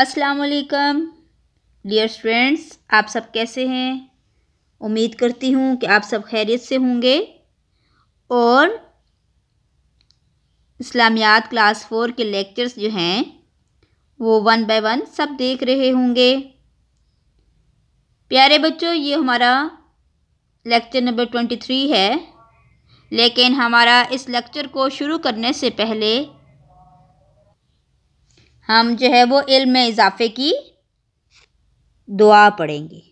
असलकम dear students आप सब कैसे हैं उम्मीद करती हूँ कि आप सब खैरियत से होंगे और इस्लामियात क्लास फोर के लेक्चर्स जो हैं वो वन बाय वन सब देख रहे होंगे प्यारे बच्चों ये हमारा लेक्चर नंबर ट्वेंटी थ्री है लेकिन हमारा इस लेक्चर को शुरू करने से पहले हम जो है वो इल्म में इजाफे की दुआ पढ़ेंगे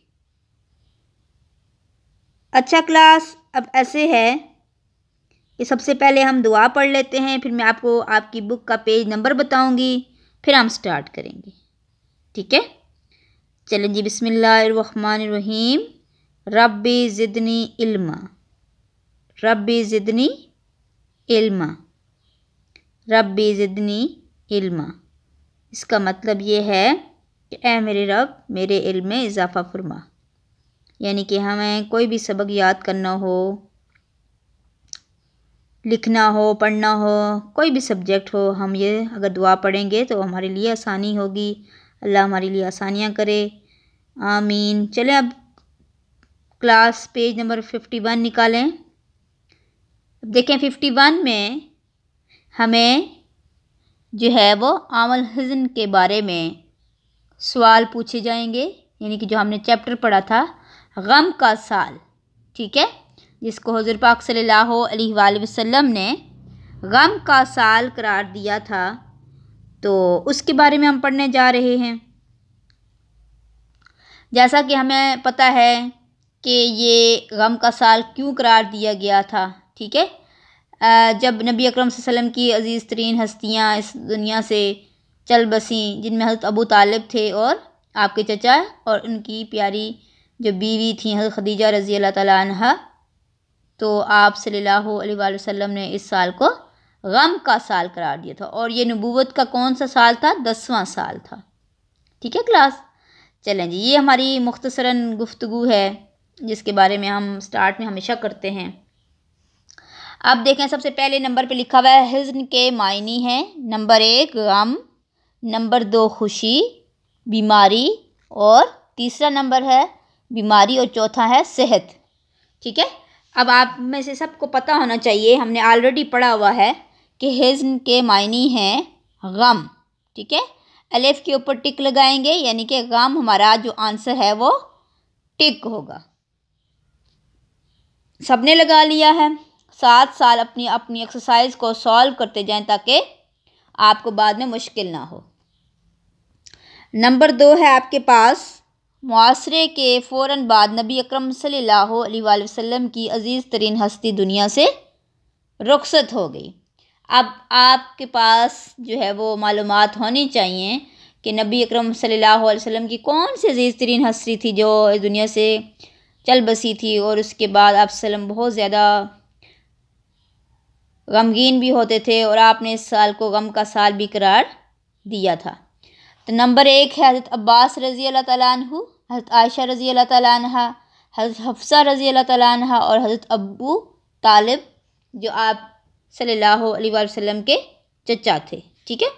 अच्छा क्लास अब ऐसे है कि सबसे पहले हम दुआ पढ़ लेते हैं फिर मैं आपको आपकी बुक का पेज नंबर बताऊंगी फिर हम स्टार्ट करेंगे ठीक है चलें जी बिसमीम रब्बी ज़िदनी इल्मा रब्बी ज़िदनी इल्मा रब्बी ज़िदनी इल्मा इसका मतलब ये है कि ए मेरे रब मेरे इल्म में इजाफ़ा फरमा यानी कि हमें कोई भी सबक याद करना हो लिखना हो पढ़ना हो कोई भी सब्जेक्ट हो हम ये अगर दुआ पढ़ेंगे तो हमारे लिए आसानी होगी अल्लाह हमारे लिए आसानियाँ करे आमीन चले अब class page number fifty one निकालें देखें फिफ्टी वन में हमें जो है वो आमल हज़न के बारे में सवाल पूछे जाएंगे यानी कि जो हमने चैप्टर पढ़ा था गम का साल ठीक है जिसको हज़र पाक सल्ला वसम ने गम का साल करार दिया था तो उसके बारे में हम पढ़ने जा रहे हैं जैसा कि हमें पता है कि ये गम का साल क्यों करार दिया गया था ठीक है जब नबी अकरम वसल्लम की अज़ीज़ तरीन हस्तियाँ इस दुनिया से चल बसें जिनमें हज़रत अबू तालिब थे और आपके चचा और उनकी प्यारी जो बीवी थी हज़रत खदीजा रज़ी अल्लाह तह तो आप सल्लल्लाहु अलैहि वसल्लम ने इस साल को गम का साल करार दिया था और ये नबूवत का कौन सा साल था दसवां साल था ठीक है क्लास चलें जी ये हमारी मुख्तसरा गुफ्तु है जिसके बारे में हम स्टार्ट में हमेशा करते हैं अब देखें सबसे पहले नंबर पे लिखा हुआ है हिजन के मायने हैं नंबर एक गम नंबर दो खुशी बीमारी और तीसरा नंबर है बीमारी और चौथा है सेहत ठीक है अब आप में से सबको पता होना चाहिए हमने ऑलरेडी पढ़ा हुआ है कि हजन के मायने हैं गम ठीक है अलेफ के ऊपर टिक लगाएंगे यानी कि गम हमारा जो आंसर है वो टिक होगा सबने लगा लिया है सात साल अपनी अपनी एक्सरसाइज को सॉल्व करते जाएं ताकि आपको बाद में मुश्किल ना हो नंबर दो है आपके पास मुआरे के फ़ौर बाद नबी अक्रम वसम की अज़ीज़ तरीन हस्ती दुनिया से रुखसत हो गई अब आपके पास जो है वो मालूम होनी चाहिए कि नबी अक्रम सल्लल्लाहु की कौन सी अजीज़ तरीन हस्ती थी जो दुनिया से चल बसी थी और उसके बाद आप बहुत ज़्यादा गमगीन भी होते थे और आपने इस साल को गम का साल भी करार दिया था तो नंबर एक है हज़रत अब्बास रज़ी अल्लाह तु हज़रत आयशा रज़ी अल्लाह तहा हज़रत हफ्सा रज़ी अल्लाह तहा और हज़रत अबू तालिब जो आप सल्लल्लाहु अलैहि वसल्लम के चचा थे ठीक है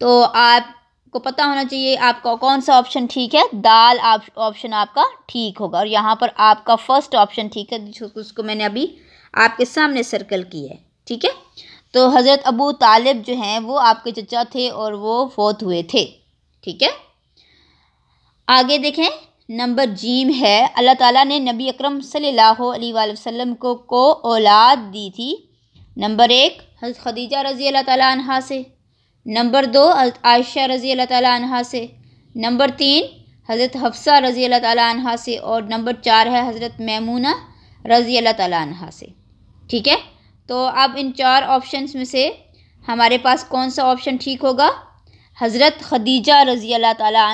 तो आपको पता होना चाहिए आपका कौन सा ऑप्शन ठीक है दाल ऑप्शन आप, आपका ठीक होगा और यहाँ पर आपका फर्स्ट ऑप्शन ठीक है जिसको मैंने अभी आपके सामने सर्कल की है ठीक है तो हज़रत अबू तालिब जो हैं वो आपके चचा थे और वो फौत हुए थे ठीक है आगे देखें नंबर जीम है अल्लाह ताला ने नबी अकरम सल्लल्लाहु अलैहि वसल्लम को को औलाद दी थी नंबर एक हज़रत खदीजा रज़ी अल्लाह ताला अनहा से नंबर दो हज़रत आयशा रज़ी अल्लाह ताला अनहा से नंबर तीन हज़रत हफ्सा रज़ी अल्लाह ताला अनहा से और नंबर चार है हज़रत मैमूना रज़ी अल्लाह ताला अनहा से ठीक है तो अब इन चार ऑप्शंस में से हमारे पास कौन सा ऑप्शन ठीक होगा हज़रत खदीजा रज़ी अल्लाह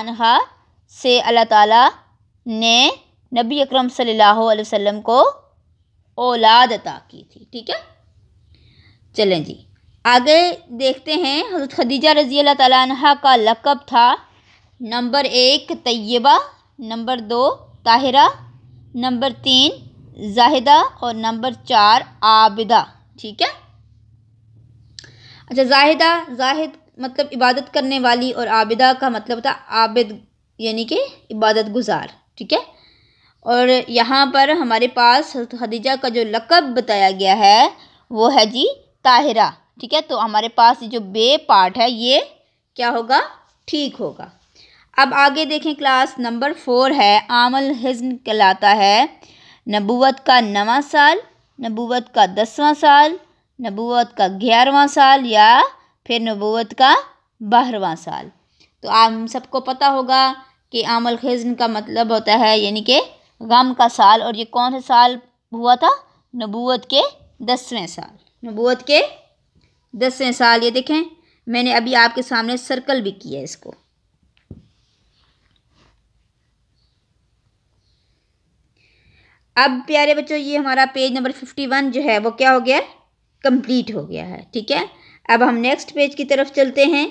तहा से अल्लाह ताला ने नबी अकरम सल्लल्लाहु अलैहि वसल्लम को औलाद अता की थी ठीक है चलें जी आगे देखते हैं हजरत खदीजा रज़ी अल्लाह तहा का लकब था नंबर एक तय्यबा नंबर दो ताहिरा नंबर तीन जाहिदा और नंबर चार आबिदा ठीक है अच्छा जाहिदा जाहिद मतलब इबादत करने वाली और आबिदा का मतलब होता है आबिद यानी कि इबादत गुजार ठीक है और यहाँ पर हमारे पास खदीजा का जो लकब बताया गया है वो है जी ताहिरा ठीक है तो हमारे पास जो बे पार्ट है ये क्या होगा ठीक होगा अब आगे देखें क्लास नंबर फोर है आमल हिजन कहलाता है नबूवत का नवा साल नबूवत का दसवां साल नबूवत का ग्यारहवां साल या फिर नबूवत का बारहवां साल तो आप सबको पता होगा कि आमल खजन का मतलब होता है यानी कि गम का साल और ये कौन सा साल हुआ था नबूवत के दसवें साल नबूवत के दसवें साल ये देखें मैंने अभी आपके सामने सर्कल भी किया है इसको अब प्यारे बच्चों ये हमारा पेज नंबर फिफ्टी वन जो है वो क्या हो गया कंप्लीट हो गया है ठीक है अब हम नेक्स्ट पेज की तरफ चलते हैं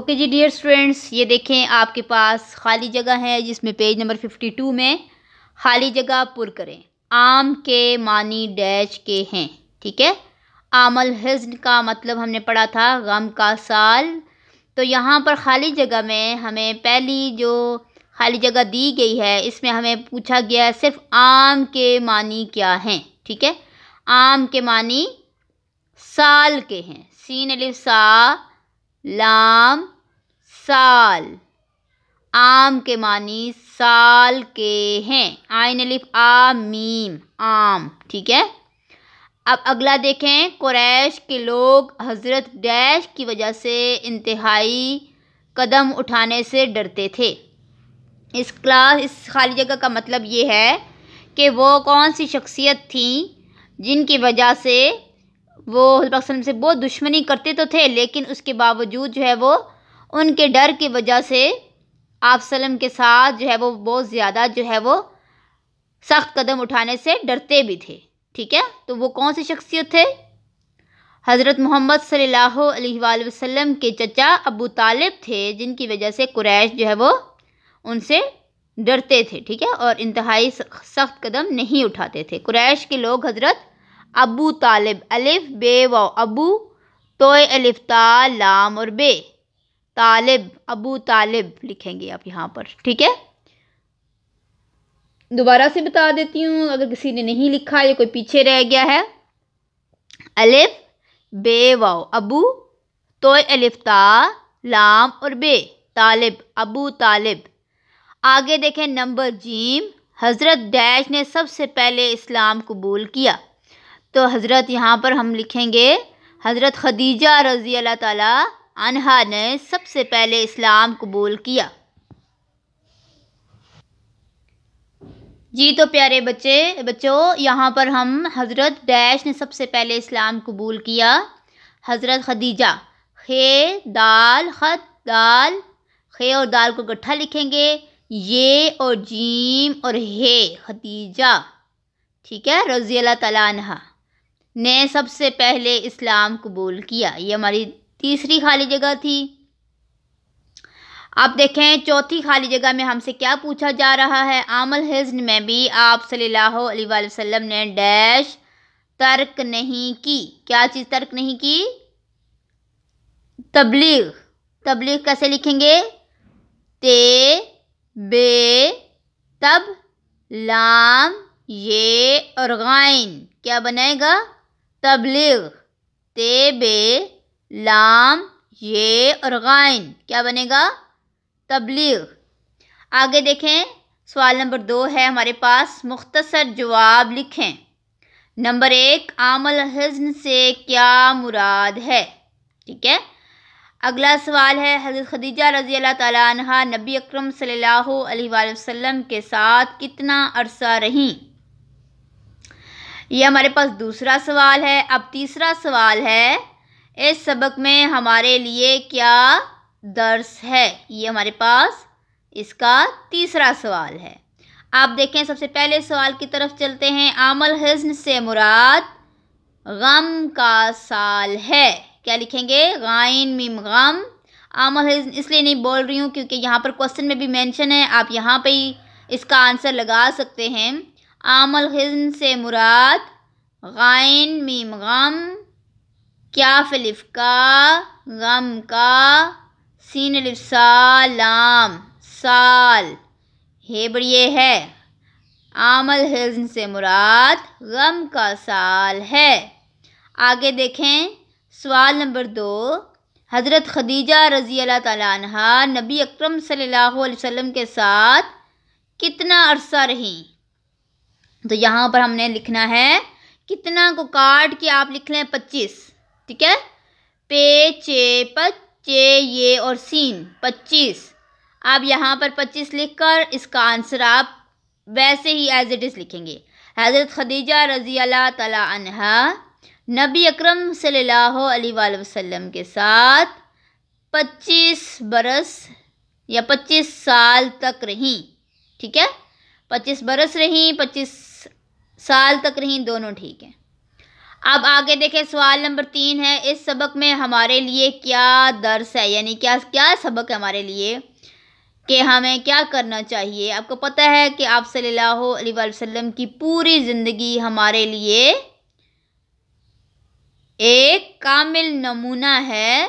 ओके जी डियर स्टूडेंट्स ये देखें आपके पास खाली जगह है जिसमें पेज नंबर फिफ्टी टू में खाली जगह पुर करें आम के मानी डैश के हैं ठीक है आमल हिजन का मतलब हमने पढ़ा था गम का साल तो यहाँ पर खाली जगह में हमें पहली जो खाली जगह दी गई है इसमें हमें पूछा गया है सिर्फ आम के मानी क्या हैं ठीक है आम के मानी साल के हैं सीन अलिफ सा लाम साल आम के मानी साल के हैं आयन अलिफ आ मीम आम ठीक है अब अगला देखें क्रैश के लोग हज़रत डैश की वजह से इंतहाई कदम उठाने से डरते थे इस क्लास इस खाली जगह का मतलब ये है कि वो कौन सी शख्सियत थी जिनकी वजह से वो वसल्लम से बहुत दुश्मनी करते तो थे लेकिन उसके बावजूद जो है वो उनके डर की वजह से आप सलम के साथ जो है वो बहुत ज़्यादा जो है वो सख्त कदम उठाने से डरते भी थे ठीक है तो वो कौन सी शख्सियत थे हज़रत मोहम्मद सल्ला वसम के चचा अबू तालिब थे जिनकी वजह से कुरैश जो है वो उनसे डरते थे ठीक है और इंतहाई सख्त कदम नहीं उठाते थे कुरैश के लोग हज़रत अबू तालिब अलिफ बे व अबू तोय अलिफ ता लाम और बे तालिब अबू तालिब लिखेंगे आप यहाँ पर ठीक है दोबारा से बता देती हूँ अगर किसी ने नहीं लिखा या कोई पीछे रह गया है अलिफ बे वाओ अबू तो अलिफ ता लाम और बे तालिब अबू तालिब आगे देखें नंबर जीम हज़रत डैश ने सबसे पहले इस्लाम कबूल किया तो हज़रत यहाँ पर हम लिखेंगे हज़रत खदीजा रज़ी अल्लाह ताली अनहा ने सबसे पहले इस्लाम कबूल किया जी तो प्यारे बच्चे बच्चों यहाँ पर हम हज़रत डैश ने सबसे पहले इस्लाम कबूल किया हज़रत खदीजा खे दाल खत दाल खे और दाल को गट्ठा लिखेंगे ये और जीम और हे खदीजा ठीक है रज़ी अल्लाह तला ने सबसे पहले इस्लाम कबूल किया ये हमारी तीसरी खाली जगह थी अब देखें चौथी खाली जगह में हमसे क्या पूछा जा रहा है आमल हिजन में भी आप सल्लल्लाहु अलैहि वसल्लम ने डैश तर्क नहीं की क्या चीज़ तर्क नहीं की तबलीग तबलीग कैसे लिखेंगे ते बे तब लाम ये और गाइन क्या बनाएगा तबलीग ते बे लाम ये और गाइन क्या बनेगा तबलीग आगे देखें सवाल नंबर दो है हमारे पास मुख्तसर जवाब लिखें नंबर एक आमल हजन से क्या मुराद है ठीक है अगला सवाल है हज़रत खदीजा रज़ी अल्लाह तला नबी अकरम सल्लल्लाहु अलैहि वसल्लम के साथ कितना अरसा रहीं यह हमारे पास दूसरा सवाल है अब तीसरा सवाल है इस सबक में हमारे लिए क्या दर्श है ये हमारे पास इसका तीसरा सवाल है आप देखें सबसे पहले सवाल की तरफ चलते हैं आमल हजन से मुराद गम का साल है क्या लिखेंगे गाइन मिम गम आमल हजन इसलिए नहीं बोल रही हूँ क्योंकि यहाँ पर क्वेश्चन में भी मेंशन है आप यहाँ पे ही इसका आंसर लगा सकते हैं आमल हजन से मुराद गाइन मिम गम क्या फिलिफ का गम का सीन अलिफ सालाम साल हे बड़िए है आमल हजन से मुराद गम का साल है आगे देखें सवाल नंबर दो हज़रत खदीजा रज़ी अल्लाह नबी अकरम सल्लल्लाहु अलैहि वसल्लम के साथ कितना अरसा रहीं तो यहाँ पर हमने लिखना है कितना को काट के आप लिख लें पच्चीस ठीक है पे चे पच चे ये और सीन पच्चीस आप यहाँ पर पच्चीस लिख कर इसका आंसर आप वैसे ही एज इट इज़ लिखेंगे हज़रत खदीजा रज़ी अल्लाह तहा नबी अकरम सल्लल्लाहु अलैहि वसल्लम के साथ पच्चीस बरस या पच्चीस साल तक रहीं ठीक है पच्चीस बरस रहीं पच्चीस साल तक रहीं दोनों ठीक हैं अब आगे देखें सवाल नंबर तीन है इस सबक में हमारे लिए क्या दर्स है यानी क्या क्या सबक है हमारे लिए कि हमें क्या करना चाहिए आपको पता है कि आप सल्लल्लाहु अलैहि वसल्लम की पूरी ज़िंदगी हमारे लिए एक कामिल नमूना है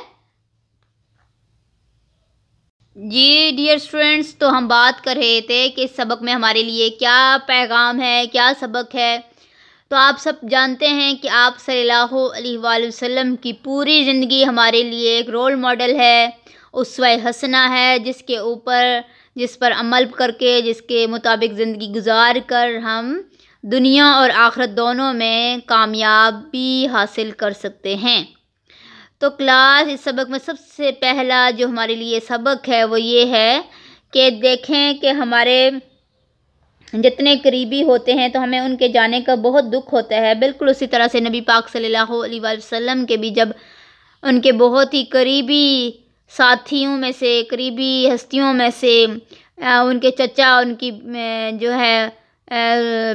जी डियर स्टूडेंट्स तो हम बात कर रहे थे कि सबक में हमारे लिए क्या पैगाम है क्या सबक है तो आप सब जानते हैं कि आप सल्लल्लाहु की पूरी ज़िंदगी हमारे लिए एक रोल मॉडल है उसवा हसना है जिसके ऊपर जिस पर अमल करके जिसके मुताबिक ज़िंदगी गुजार कर हम दुनिया और आखरत दोनों में कामयाबी हासिल कर सकते हैं तो क्लास इस सबक में सबसे पहला जो हमारे लिए सबक है वो ये है कि देखें कि हमारे जितने करीबी होते हैं तो हमें उनके जाने का बहुत दुख होता है बिल्कुल उसी तरह से नबी पाक सल्लल्लाहु अलैहि वसल्लम के भी जब उनके बहुत ही करीबी साथियों में से करीबी हस्तियों में से उनके चचा उनकी जो है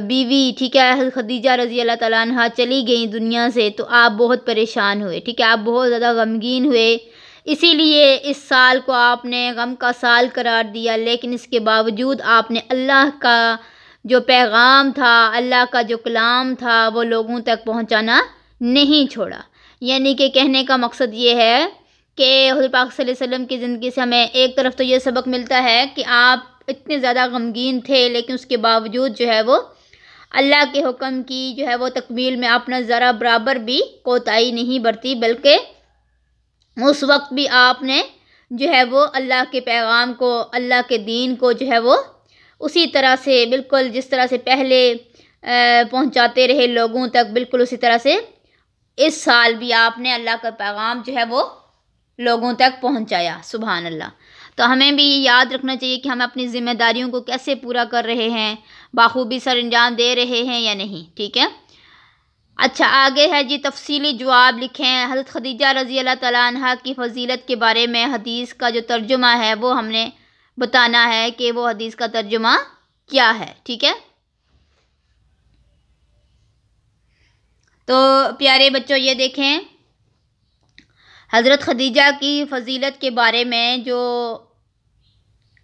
बीवी ठीक है खदीजा रज़ी अल्लाह तला चली गई दुनिया से तो आप बहुत परेशान हुए ठीक है आप बहुत ज़्यादा गमगीन हुए इसीलिए इस साल को आपने गम का साल करार दिया लेकिन इसके बावजूद आपने अल्लाह का जो पैगाम था अल्लाह का जो कलाम था वो लोगों तक पहुंचाना नहीं छोड़ा यानी कि कहने का मकसद ये है कि पाक वसल्लम की ज़िंदगी से हमें एक तरफ तो ये सबक मिलता है कि आप इतने ज़्यादा गमगीन थे लेकिन उसके बावजूद जो है वो अल्लाह के हुक्म की जो है वो तकमील में अपना ज़रा बराबर भी कोताही नहीं बरती बल्कि उस वक्त भी आपने जो है वो अल्लाह के पैगाम को अल्लाह के दीन को जो है वो उसी तरह से बिल्कुल जिस तरह से पहले पहुंचाते रहे लोगों तक बिल्कुल उसी तरह से इस साल भी आपने अल्लाह का पैगाम जो है वो लोगों तक पहुंचाया सुबह अल्लाह तो हमें भी ये याद रखना चाहिए कि हम अपनी ज़िम्मेदारियों को कैसे पूरा कर रहे हैं बाखूबी सर अंजाम दे रहे हैं या नहीं ठीक है अच्छा आगे है जी तफसली जवाब लिखें हजरत खदीजा रज़ी अल्लाह तला की फ़जीलत के बारे में हदीस का जो तर्जुमा है वो हमने बताना है कि वो हदीस का तर्जुमा क्या है ठीक है तो प्यारे बच्चों ये देखें हज़रत खदीजा की फजीलत के बारे में जो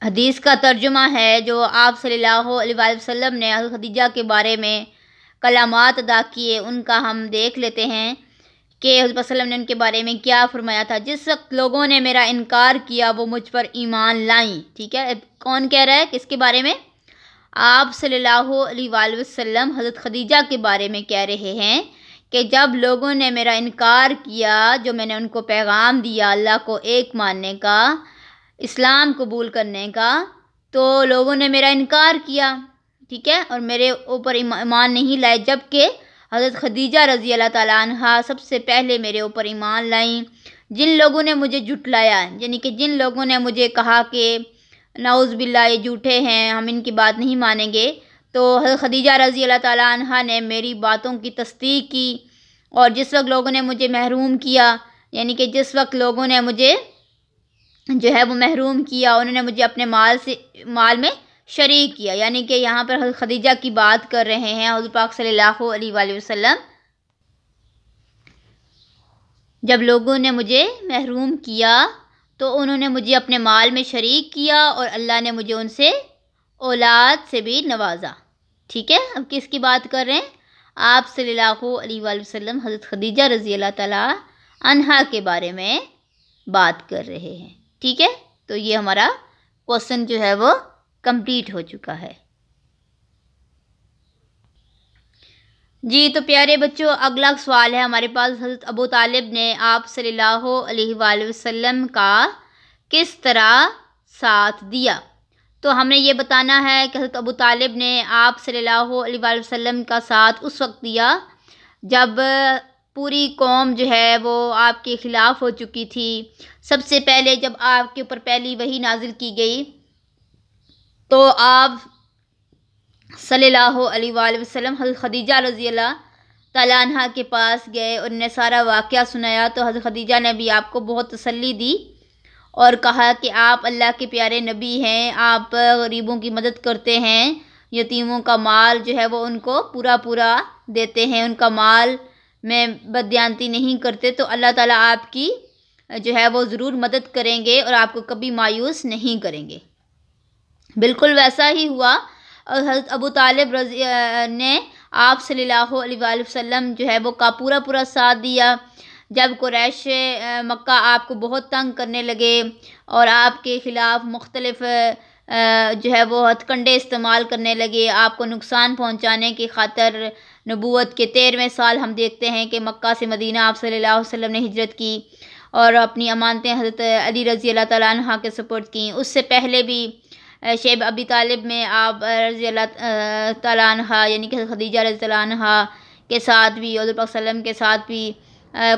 हदीस का तर्जुमा है जो आप सल्लल्लाहु अलैहि वसल्लम ने हज़रत खदीजा के बारे में कलामात अदा किए उनका हम देख लेते हैं कि हजरत ने उनके बारे में क्या फरमाया था जिस वक्त लोगों ने मेरा इनकार किया वो मुझ पर ईमान लाई ठीक है कौन कह रहा है किसके बारे में आप सल्लाम हज़रत खदीजा के बारे में कह रहे हैं कि जब लोगों ने मेरा इनकार किया जो मैंने उनको पैगाम दिया अल्लाह को एक मानने का इस्लाम कबूल करने का तो लोगों ने मेरा इनकार किया ठीक है और मेरे ऊपर ईमान नहीं लाए जबकि हज़रत खदीजा रज़ी अल्लाह तहा सबसे पहले मेरे ऊपर ईमान लाई जिन लोगों ने मुझे जुटलाया यानी कि जिन लोगों ने मुझे कहा कि नाउज़ बिल्ला ये झूठे हैं हम इनकी बात नहीं मानेंगे तो हज़रत खदीजा रज़ी अल्लाह तहा ने मेरी बातों की तस्दीक की और जिस वक्त लोगों ने मुझे महरूम किया यानी कि जिस वक्त लोगों ने मुझे जो है वो महरूम किया उन्होंने मुझे अपने माल से माल में किया यानी कि यहाँ पर खदीजा की बात कर रहे हैं हजू पाक सल्ला वसम जब लोगों ने मुझे महरूम किया तो उन्होंने मुझे अपने माल में शरीक किया और अल्लाह ने मुझे उनसे औलाद से भी नवाजा ठीक है अब किसकी बात कर रहे हैं आप सल्ला अलैहि हज़रत खदीजा रज़ी अल्लाह के बारे में बात कर रहे हैं ठीक है तो ये हमारा क्वेश्चन जो है वो कंप्लीट हो चुका है जी तो प्यारे बच्चों अगला सवाल है हमारे पास हजरत अबू तालिब ने आप सल्लल्लाहु अलैहि वसल्लम का किस तरह साथ दिया तो हमने ये बताना है कि हजरत अबू तालिब ने आप सल्लल्लाहु अलैहि वसल्लम का साथ उस वक्त दिया जब पूरी कौम जो है वो आपके ख़िलाफ़ हो चुकी थी सबसे पहले जब आपके ऊपर पहली वही नाजिल की गई तो आप सल्लल्लाहु अलैहि वसल्लम खदीजा रज़ी अल्लाह तला के पास गए और उन्हें सारा वाक़ सुनाया तो हज़रत खदीजा ने भी आपको बहुत तसल्ली दी और कहा कि आप अल्लाह के प्यारे नबी हैं आप गरीबों की मदद करते हैं यतीमों का माल जो है वो उनको पूरा पूरा देते हैं उनका माल में बदयांती नहीं करते तो अल्लाह ताला आपकी जो है वो ज़रूर मदद करेंगे और आपको कभी मायूस नहीं करेंगे बिल्कुल वैसा ही हुआ हज़रत अबू तालिब रजी ने आप सल्लल्लाहु अलैहि वसल्लम जो है वो का पूरा पूरा साथ दिया जब कुरैश मक्का आपको बहुत तंग करने लगे और आपके ख़िलाफ़ मुख्तलफ़ जो है वो हथकंडे इस्तेमाल करने लगे आपको नुकसान पहुंचाने की खातर नबूत के तेरहवें साल हम देखते हैं कि मक्का से मदीना आप सल्लल्लाहु अलैहि वसल्लम ने हिजरत की और अपनी अमानतें हज़रत अली रज़ी अल्लाह तह के सपोर्ट की उससे पहले भी शेब अबी तालिब में आप रज़ी तला यानी कि खदीजा रज़ी तला के साथ भी और वसलम के साथ भी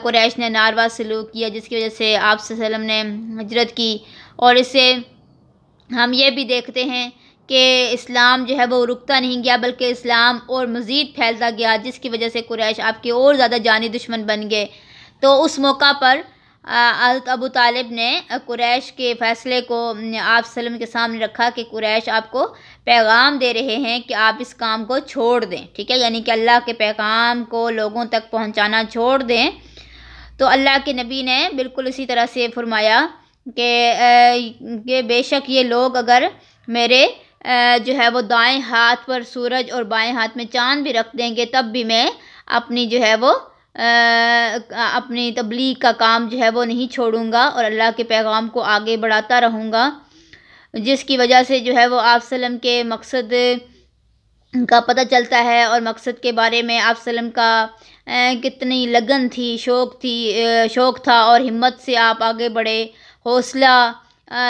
क़्रैश ने नारवा सलूक किया जिसकी वजह से आप ने हजरत की और इससे हम ये भी देखते हैं कि इस्लाम जो है वो रुकता नहीं गया बल्कि इस्लाम और मज़ीद फैलता गया जिसकी वजह से क्रैश आपके और ज़्यादा जानी दुश्मन बन गए तो उस मौका पर अबू तालिब ने कुरैश के फ़ैसले को आप सलम के सामने रखा कि कुरैश आपको पैगाम दे रहे हैं कि आप इस काम को छोड़ दें ठीक है यानी कि अल्लाह के पैगाम को लोगों तक पहुंचाना छोड़ दें तो अल्लाह के नबी ने बिल्कुल इसी तरह से फरमाया कि बेशक ये लोग अगर मेरे जो है वो दाएं हाथ पर सूरज और बाएं हाथ में चांद भी रख देंगे तब भी मैं अपनी जो है वो अपनी तबलीग का काम जो है वो नहीं छोड़ूंगा और अल्लाह के पैगाम को आगे बढ़ाता रहूँगा जिसकी वजह से जो है वो आप सलम के मकसद का पता चलता है और मकसद के बारे में आप सलम का कितनी लगन थी शौक़ थी शौक़ था और हिम्मत से आप आगे बढ़े हौसला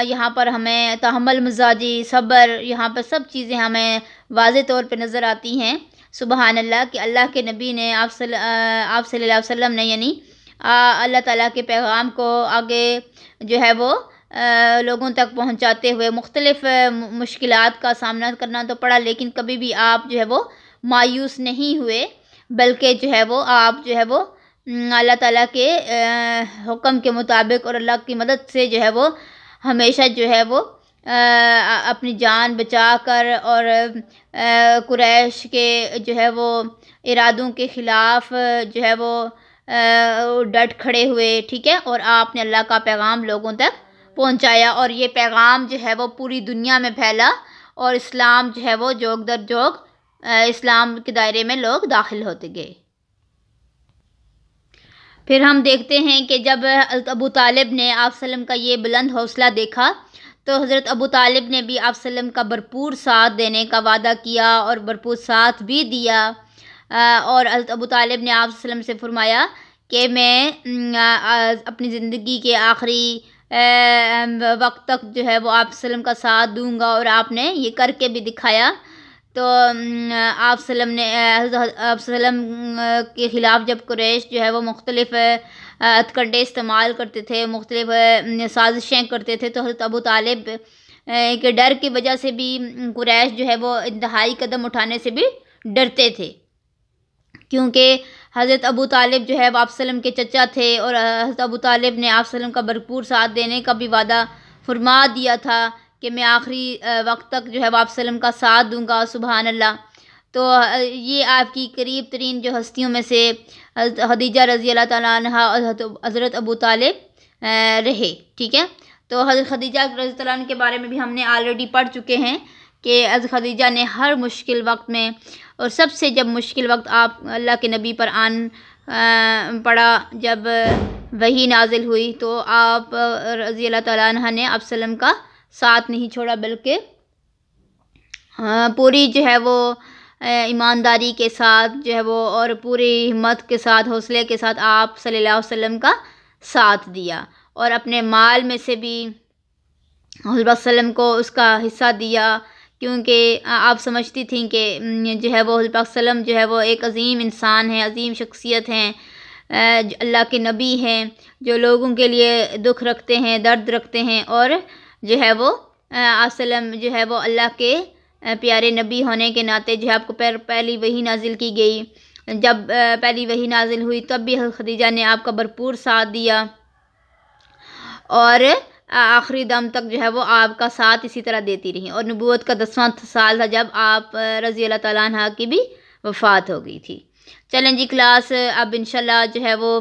यहाँ पर हमें तहमल मजाजी सब्र यहाँ पर सब चीज़ें हमें वाज तौर पर नज़र आती हैं सुबहान अल्लाह कि अल्लाह के नबी ने आप सल आप सल्लल्लाहु ने यानी अल्लाह ताला के पैगाम को आगे जो है वो आ, लोगों तक पहुंचाते हुए मुख्तलिफ़ मुश्किल का सामना करना तो पड़ा लेकिन कभी भी आप जो है वो मायूस नहीं हुए बल्कि जो है वो आप जो है वो अल्लाह ताला के हुक्म के मुताबिक और अल्लाह की मदद से जो है वो हमेशा जो है वो अपनी जान बचा कर और कुरैश के जो है वो इरादों के ख़िलाफ़ जो है वो डट खड़े हुए ठीक है और आपने अल्लाह का पैगाम लोगों तक पहुंचाया और ये पैगाम जो है वो पूरी दुनिया में फैला और इस्लाम जो है वो जोग दर जोग इस्लाम के दायरे में लोग दाखिल होते गए फिर हम देखते हैं कि जब अबू तालिब ने आप का ये बुलंद हौसला देखा तो हज़रत अबू तालिब ने भी आप सल्लम का भरपूर साथ देने का वादा किया और भरपूर साथ भी दिया और हज़रत अबू तालिब ने आप सल्लम से फरमाया कि मैं अपनी ज़िंदगी के आखिरी वक्त तक जो है वो आप सल्लम का साथ दूंगा और आपने ये करके भी दिखाया तो आप सल्लम ने आप सल्लम के ख़िलाफ़ जब कुरैश जो है वो मुख्तलिफ़ हथकंडे इस्तेमाल करते थे मुख्तलिफ साजिशें करते थे तो हज़रत अबू तालिब के डर की वजह से भी कुरैश जो है वो इंतहाई कदम उठाने से भी डरते थे क्योंकि हज़रत अबू तालिब जो है आप सलम के चचा थे और हज़रत अबू तालिब ने आप का भरपूर साथ देने का भी वादा फरमा दिया था कि मैं आखिरी वक्त तक जो है आप वसलम का साथ दूँगा सुबहानल्ला अल्लाह तो ये आपकी करीब तरीन जो हस्तियों में से हदीजा रज़ी अल्लाह तहा और हज़रत अबू तालिब रहे ठीक है तो हज़रत खदीजा रज़ी के बारे में भी हमने ऑलरेडी पढ़ चुके हैं कि हज़रत खदीजा ने हर मुश्किल वक्त में और सबसे जब मुश्किल वक्त आप अल्लाह के नबी पर आन पड़ा जब वही नाजिल हुई तो आप रज़ी अल्लाह तह ने आप का साथ नहीं छोड़ा बल्कि पूरी जो है वो ईमानदारी के साथ जो है वो और पूरी हिम्मत के साथ हौसले के साथ आप सल्लल्लाहु अलैहि वसल्लम का साथ दिया और अपने माल में से भी वसल्लम को उसका हिस्सा दिया क्योंकि आप समझती थी कि जो है वो वसल्लम जो है वो एक अजीम इंसान है अजीम शख्सियत हैं अल्लाह के नबी हैं जो लोगों के लिए दुख रखते हैं दर्द रखते हैं और जो है वो आसलम जो है वो अल्लाह के प्यारे नबी होने के नाते जो आपको पहली वही नाजिल की गई जब पहली वही नाजिल हुई तब भी खदीजा ने आपका भरपूर साथ दिया और आखिरी दम तक जो है वो आपका साथ इसी तरह देती रही और नबूत का दसवां साल था जब आप रज़ी अल्लाह ताली की भी वफ़ात हो गई थी चलें जी क्लास अब इंशाल्लाह जो है वो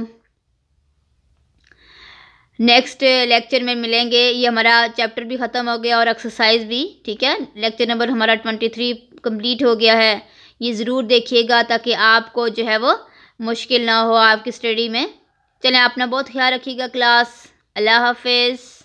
नेक्स्ट लेक्चर uh, में मिलेंगे ये हमारा चैप्टर भी ख़त्म हो गया और एक्सरसाइज भी ठीक है लेक्चर नंबर हमारा ट्वेंटी थ्री कम्प्लीट हो गया है ये ज़रूर देखिएगा ताकि आपको जो है वो मुश्किल ना हो आपकी स्टडी में चलें अपना बहुत ख्याल रखिएगा क्लास अल्लाह हाफिज़